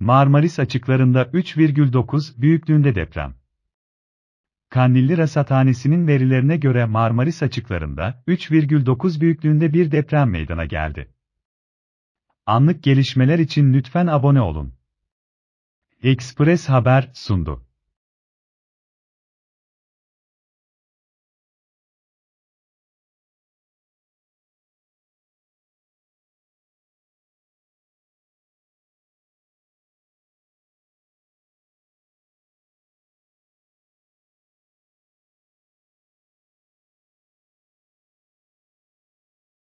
Marmaris açıklarında 3,9 büyüklüğünde deprem. Kandilli Rasathanesi'nin verilerine göre Marmaris açıklarında 3,9 büyüklüğünde bir deprem meydana geldi. Anlık gelişmeler için lütfen abone olun. Express Haber sundu.